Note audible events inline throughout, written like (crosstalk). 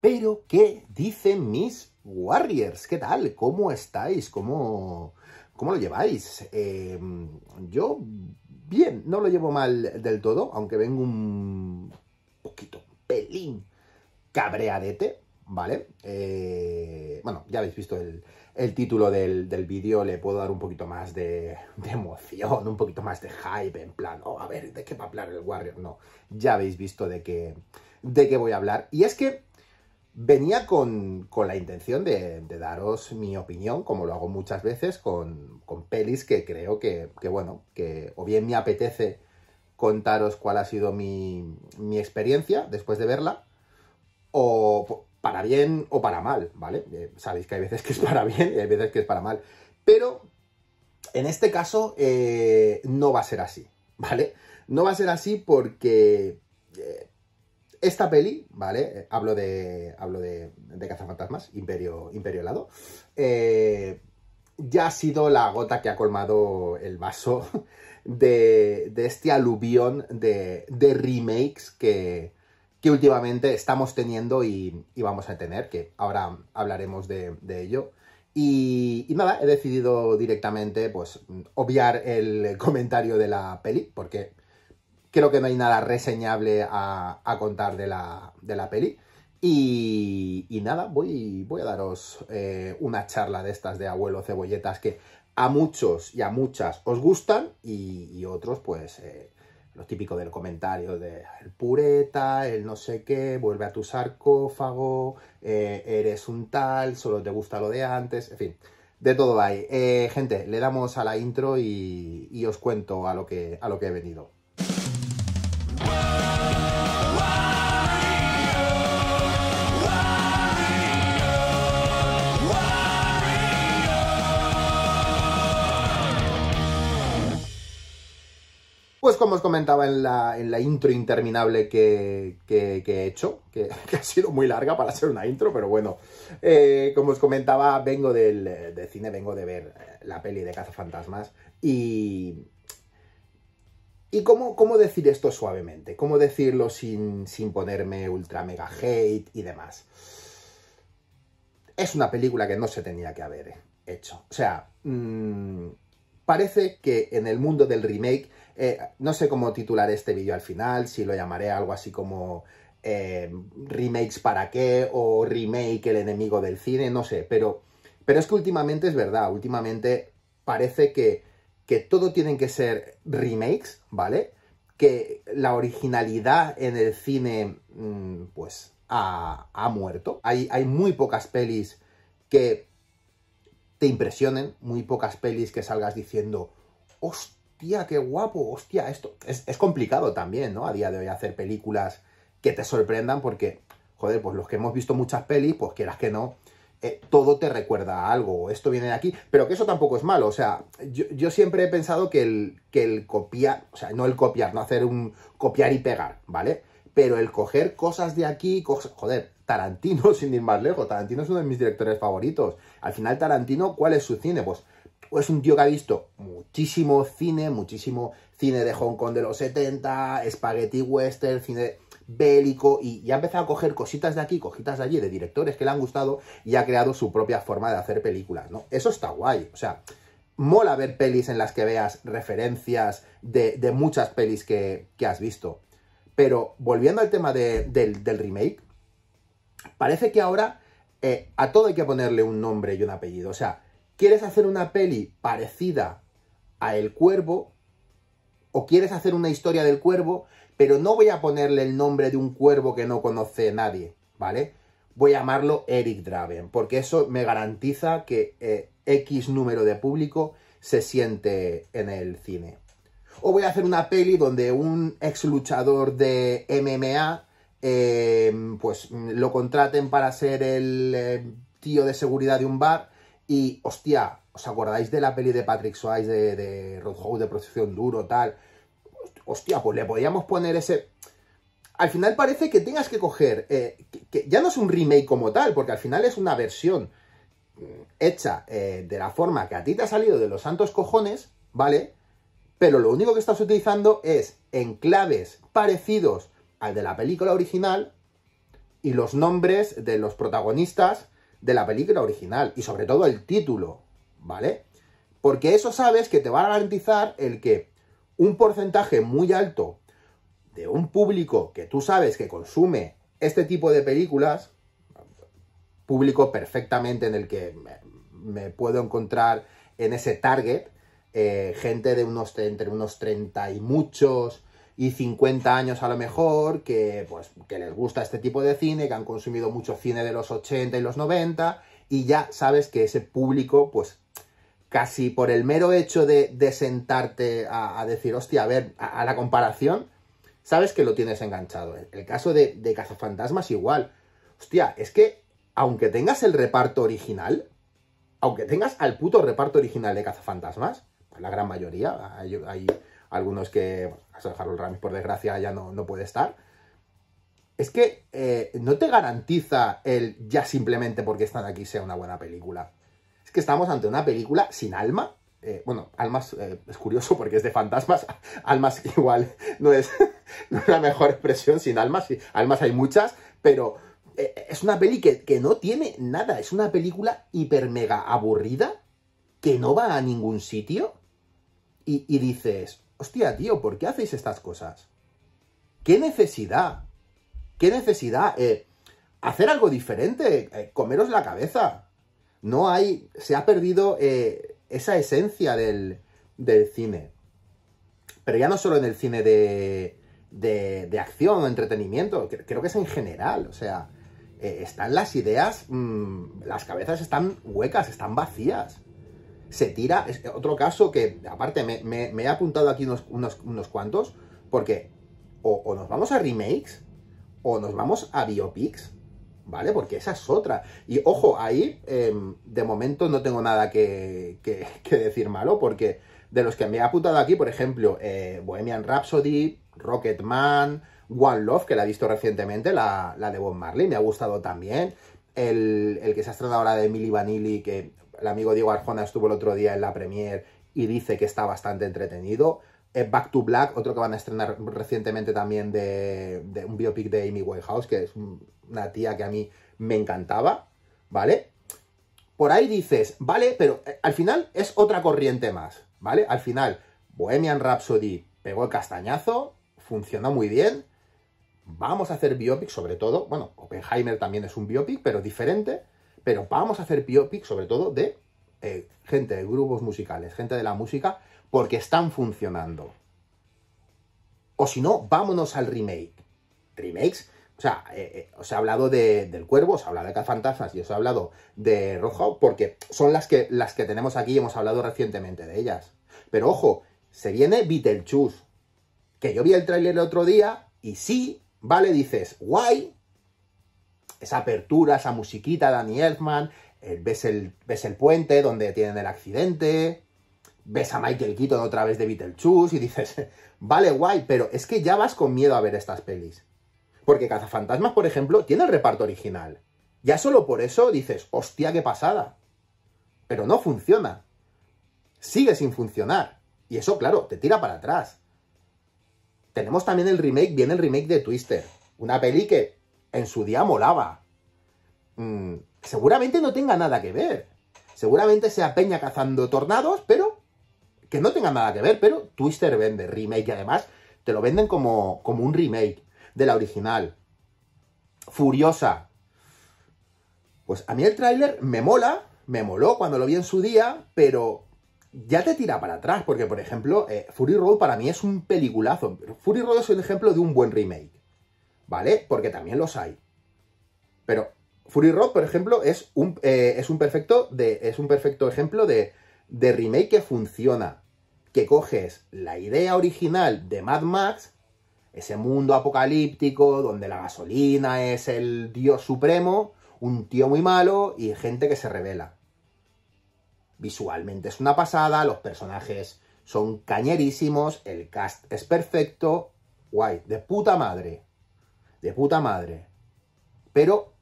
Pero, ¿qué dicen mis Warriors? ¿Qué tal? ¿Cómo estáis? ¿Cómo, lo lleváis? Em, yo, bien, no lo llevo mal del todo, aunque vengo un poquito, un pelín cabreadete, ¿vale? Eh, bueno, ya habéis visto el, título del, vídeo, le puedo dar un poquito más de, emoción, un poquito más de hype, en plan, oh, a ver, ¿de qué va a hablar el Warrior? No, ya habéis visto de qué, de qué voy a hablar. Y es que Venía con, la intención de, daros mi opinión, como lo hago muchas veces, con, pelis que creo que, bueno, que o bien me apetece contaros cuál ha sido mi, mi experiencia después de verla, o para bien o para mal, ¿vale? Eh, sabéis que hay veces que es para bien y hay veces que es para mal. Pero en este caso eh, no va a ser así, ¿vale? No va a ser así porque eh, esta peli, ¿vale? Eh, hablo de. Hablo de, de Cazafantasmas, Imperio, Imperio Helado. Eh, ya ha sido la gota que ha colmado el vaso (laughs) de, este aluvión de, de remakes que, que, últimamente estamos teniendo y, vamos a tener, que ahora hablaremos de, de ello. Y, y, nada, he decidido directamente pues obviar el comentario de la peli, porque creo que no hay nada reseñable a, contar de la, de la peli. Y, nada, voy, voy a daros eh, una charla de estas de abuelo cebolletas que a muchos y a muchas os gustan y, otros pues eh, lo típico del comentario de el pureta, el no sé qué, vuelve a tu sarcófago, eh, eres un tal, solo te gusta lo de antes, en fin, de todo hay. gente, le damos a la intro y, y os cuento a lo que, a lo que he venido. Pues, como os comentaba en la, intro interminable que, he hecho, (laughs) que, ha sido muy larga para ser una intro, pero bueno, eh, como os comentaba, vengo del, eh, cine, vengo de ver eh, la peli de Cazafantasmas y... ¿Y cómo, decir esto suavemente? ¿Cómo decirlo sin, ponerme ultra mega hate y demás? Es una película que no se tenía que haber hecho. O sea, mm, parece que en el mundo del remake eh, no sé cómo titular este vídeo al final, si lo llamaré algo así como eh, remakes para qué o remake el enemigo del cine, no sé, pero, pero es que últimamente es verdad, últimamente parece que, todo tienen que ser remakes, ¿vale? Que la originalidad en el cine, mm, pues, ha, muerto. Hay, hay muy pocas pelis que te impresionen, muy pocas pelis que salgas diciendo, hostia, hostia, qué guapo, hostia, esto es, complicado también, ¿no? A día de hoy hacer películas que te sorprendan porque, joder, pues los que hemos visto muchas pelis, pues quieras que no, eh, todo te recuerda a algo, esto viene de aquí, pero que eso tampoco es malo, o sea, yo, siempre he pensado que el, que el copiar, o sea, no el copiar, no hacer un copiar y pegar, ¿vale? Pero el coger cosas de aquí, joder, Tarantino, (laughs) sin ir más lejos, Tarantino es uno de mis directores favoritos. Al final, Tarantino, ¿cuál es su cine? Pues es pues un tío que ha visto muchísimo cine, muchísimo cine de Hong Kong de los 70, spaghetti western, cine bélico y, ha empezado a coger cositas de aquí, cositas de allí, de directores que le han gustado y ha creado su propia forma de hacer películas, ¿no? Eso está guay, o sea, mola ver pelis en las que veas referencias de, muchas pelis que, has visto. Pero volviendo al tema del, remake, parece que ahora eh, a todo hay que ponerle un nombre y un apellido, o sea, ¿Quieres hacer una peli parecida a El Cuervo? ¿O quieres hacer una historia del cuervo? Pero no voy a ponerle el nombre de un cuervo que no conoce nadie, ¿vale? Voy a llamarlo Eric Draven, porque eso me garantiza que eh, X número de público se siente en el cine. O voy a hacer una peli donde un ex luchador de MMA eh, pues lo contraten para ser el eh, tío de seguridad de un bar y, hostia, ¿os acordáis de la peli de Patrick Swayze, de, de de Procesión Duro, tal? Hostia, pues le podíamos poner ese... Al final parece que tengas que coger... Eh, que, ya no es un remake como tal, porque al final es una versión mm, hecha eh, de la forma que a ti te ha salido de los santos cojones, ¿vale? Pero lo único que estás utilizando es enclaves parecidos al de la película original y los nombres de los protagonistas de la película original y sobre todo el título, ¿vale? Porque eso sabes que te va a garantizar el que un porcentaje muy alto de un público que tú sabes que consume este tipo de películas, público perfectamente en el que me, puedo encontrar en ese target, eh, gente de unos, entre unos 30 y muchos, y 50 años a lo mejor, que, pues, que les gusta este tipo de cine, que han consumido mucho cine de los 80 y los 90, y ya sabes que ese público, pues casi por el mero hecho de, sentarte a, decir, hostia, a ver, a, la comparación, sabes que lo tienes enganchado. El, caso de, de Cazafantasmas igual. Hostia, es que aunque tengas el reparto original, aunque tengas al puto reparto original de Cazafantasmas, pues la gran mayoría, hay algunos que, bueno, Harold Ramis, por desgracia, ya no, puede estar. Es que eh, no te garantiza el ya simplemente porque están aquí sea una buena película. Es que estamos ante una película sin alma. Eh, bueno, almas eh, es curioso porque es de fantasmas. (laughs) Almas igual (laughs) no es, la mejor expresión sin almas. Sí, almas hay muchas, pero es una peli que, que, no tiene nada. Es una película hiper mega aburrida que no va a ningún sitio. y dices, hostia, tío, ¿por qué hacéis estas cosas? ¿Qué necesidad? ¿Qué necesidad? Eh, hacer algo diferente, eh, comeros la cabeza. No hay, se ha perdido eh, esa esencia del, cine. Pero ya no solo en el cine de, de, acción o entretenimiento, creo que es en general, o sea, están las ideas, mm, las cabezas están huecas, están vacías se tira. Es otro caso que, aparte, me, he apuntado aquí unos, cuantos, porque o, nos vamos a remakes o nos vamos a biopics, ¿vale? Porque esa es otra. Y ojo, ahí em, de momento no tengo nada (laughs) que, decir malo, porque de los que me he apuntado aquí, por ejemplo, eh, Bohemian Rhapsody, Rocketman, One Love, que la he visto recientemente, la, de Bob Marley, me ha gustado también. El, que se ha estrenado ahora de Milli Vanilli, que el amigo Diego Arjona estuvo el otro día en la premier y dice que está bastante entretenido. Eh, Back to Black, otro que van a estrenar recientemente también de, un biopic de Amy Winehouse, que es una tía que a mí me encantaba, ¿vale? Por ahí dices, vale, pero eh, al final es otra corriente más, ¿vale? Al final, Bohemian Rhapsody pegó el castañazo, funcionó muy bien, vamos a hacer biopic sobre todo, bueno, Oppenheimer también es un biopic, pero diferente, pero vamos a hacer piopics sobre todo de eh, gente de grupos musicales, gente de la música, porque están funcionando. O si no, vámonos al remake. Remakes, o sea, eh, eh, os he hablado de, del Cuervo, os he hablado de fantasmas y os he hablado de Rojo, porque son las que, las que tenemos aquí y hemos hablado recientemente de ellas. Pero ojo, se viene Beetlejuice, que yo vi el tráiler el otro día y sí, vale, dices, guay, esa apertura, esa musiquita de Danny Elfman, eh, ves, el, ves el puente donde tienen el accidente, ves a Michael Keaton otra vez de Beetlejuice y dices, (laughs) vale, guay, pero es que ya vas con miedo a ver estas pelis. Porque Cazafantasmas, por ejemplo, tiene el reparto original. Ya solo por eso dices, hostia, qué pasada. Pero no funciona. Sigue sin funcionar. Y eso, claro, te tira para atrás. Tenemos también el remake, viene el remake de Twister. Una peli que en su día molaba. Mm, seguramente no tenga nada que ver. Seguramente sea Peña cazando tornados, pero que no tenga nada que ver, pero Twister vende remake y además te lo venden como, como un remake de la original. Furiosa. Pues a mí el tráiler me mola, me moló cuando lo vi en su día, pero ya te tira para atrás, porque por ejemplo, eh, Fury Road para mí es un peliculazo. Fury Road es el ejemplo de un buen remake. ¿vale? Porque también los hay. Pero Fury Road, por ejemplo, es un, eh, es un, perfecto, es un perfecto ejemplo de, de remake que funciona. Que coges la idea original de Mad Max, ese mundo apocalíptico donde la gasolina es el dios supremo, un tío muy malo y gente que se revela. Visualmente es una pasada, los personajes son cañerísimos, el cast es perfecto, guay, de puta madre de puta madre. Pero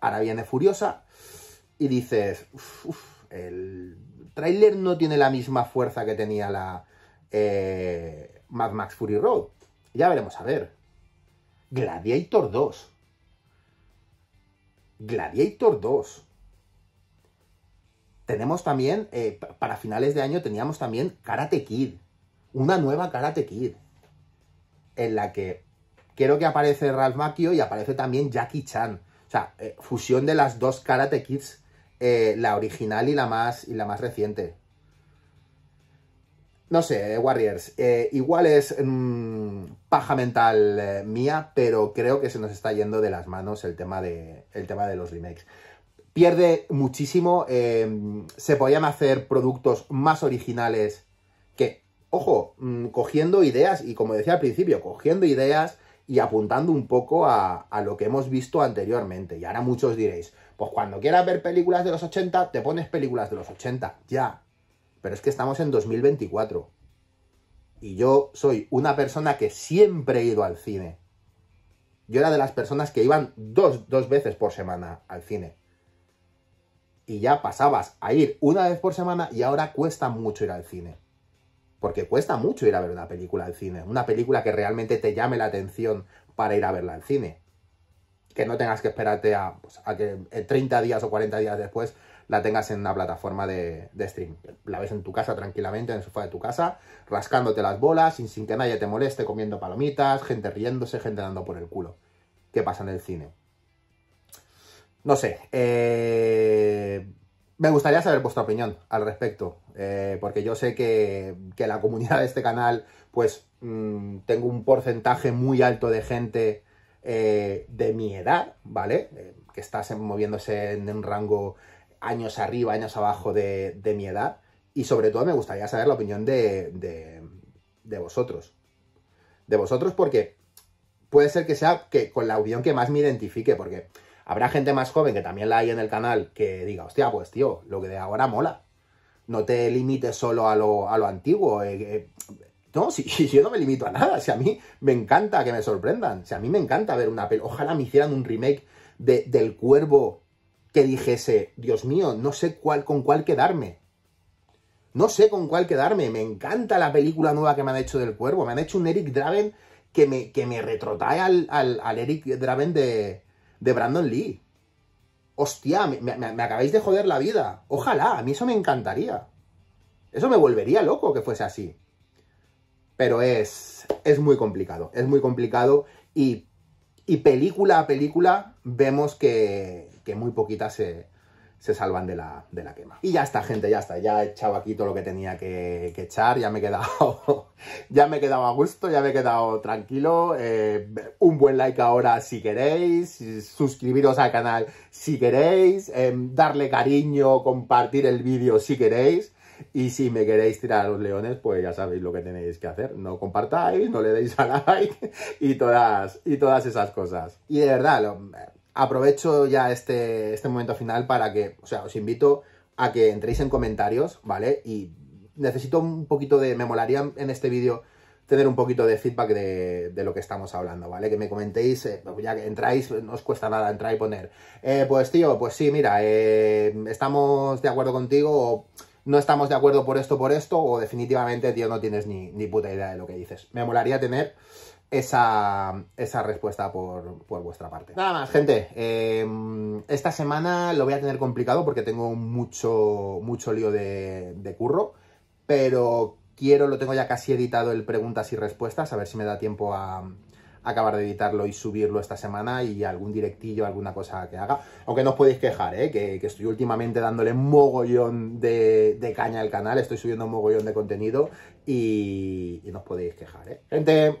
ahora viene furiosa y dices, el tráiler no tiene la misma fuerza que tenía la eh, Mad Max Fury Road. Ya veremos, a ver. Gladiator 2. Gladiator 2. Tenemos también, eh, para finales de año teníamos también Karate Kid. Una nueva Karate Kid. En la que creo que aparece Ralph Macchio y aparece también Jackie Chan. O sea, eh, fusión de las dos Karate Kids, eh, la original y la más, y la más reciente. No sé, eh, Warriors, igual es mm, paja mental mía, pero creo que se nos está yendo de las manos el tema de, el tema de los remakes. Pierde muchísimo, se podían hacer productos más originales que, ojo, mm, cogiendo ideas, y como decía al principio, cogiendo ideas y apuntando un poco a, lo que hemos visto anteriormente. Y ahora muchos diréis, pues cuando quieras ver películas de los 80, te pones películas de los 80, ya. Pero es que estamos en 2024. Y yo soy una persona que siempre he ido al cine. Yo era de las personas que iban dos veces por semana al cine. Y ya pasabas a ir una vez por semana y ahora cuesta mucho ir al cine porque cuesta mucho ir a ver una película al cine, una película que realmente te llame la atención para ir a verla al cine. Que no tengas que esperarte a, pues, que 30 días o 40 días después la tengas en una plataforma de, stream. La ves en tu casa tranquilamente, en el sofá de tu casa, rascándote las bolas, sin, sin que nadie te moleste, comiendo palomitas, gente riéndose, gente dando por el culo. ¿Qué pasa en el cine? No sé. Eh me gustaría saber vuestra opinión al respecto, eh, porque yo sé que, la comunidad de este canal, pues mm, tengo un porcentaje muy alto de gente eh, de mi edad, ¿vale? Eh, que está moviéndose en un rango años arriba, años abajo de, de, mi edad, y sobre todo me gustaría saber la opinión de, de, de vosotros. De vosotros porque puede ser que sea que con la opinión que más me identifique, porque Habrá gente más joven que también la hay en el canal que diga, hostia, pues tío, lo que de ahora mola. No te limites solo a lo, antiguo. Eh, eh, no, (laughs) si, yo no me limito a nada. Si a mí me encanta que me sorprendan. Si a mí me encanta ver una peli. Ojalá me hicieran un remake del cuervo que dijese, Dios mío, no sé cuál, con cuál quedarme. No sé con cuál quedarme. Me encanta la película nueva que me han hecho del cuervo. Me han hecho un Eric Draven que me, que me retrotrae al, al Eric Draven de, de Brandon Lee. Hostia, me, acabáis de joder la vida. Ojalá, a mí eso me encantaría. Eso me volvería loco que fuese así. Pero es, es muy complicado, es muy complicado y, y película a película vemos que, que muy poquita se, se salvan de la, de la quema. Y ya está, gente, ya está. Ya he echado aquí todo lo que tenía que, echar. Ya me he quedado. (laughs) ya me he a gusto, ya me he quedado tranquilo. Eh, un buen like ahora si queréis. Suscribiros al canal si queréis. Eh, darle cariño, compartir el vídeo si queréis. Y si me queréis tirar a los leones, pues ya sabéis lo que tenéis que hacer. No compartáis, no le deis a (laughs) like y todas, y todas esas cosas. Y de verdad, lo, eh, aprovecho ya este, este momento final para que, o sea, os invito a que entréis en comentarios, ¿vale? Y necesito un poquito de, me molaría en este vídeo tener un poquito de feedback de, lo que estamos hablando, ¿vale? Que me comentéis, eh, pues ya que entráis, no os cuesta nada entrar y poner, eh, pues tío, pues sí, mira, eh, estamos de acuerdo contigo o no estamos de acuerdo por esto, por esto, o definitivamente, tío, no tienes ni, ni puta idea de lo que dices. Me molaría tener esa, respuesta por, vuestra parte. Nada más, gente. Em, esta semana lo voy a tener complicado porque tengo mucho, mucho lío de, curro, pero quiero, lo tengo ya casi editado el preguntas y respuestas, a ver si me da tiempo a, acabar de editarlo y subirlo esta semana y algún directillo, alguna cosa que haga. Aunque no os podéis quejar, ¿eh? que, estoy últimamente dándole mogollón de, caña al canal, estoy subiendo mogollón de contenido y, y no os podéis quejar. ¿eh? Gente,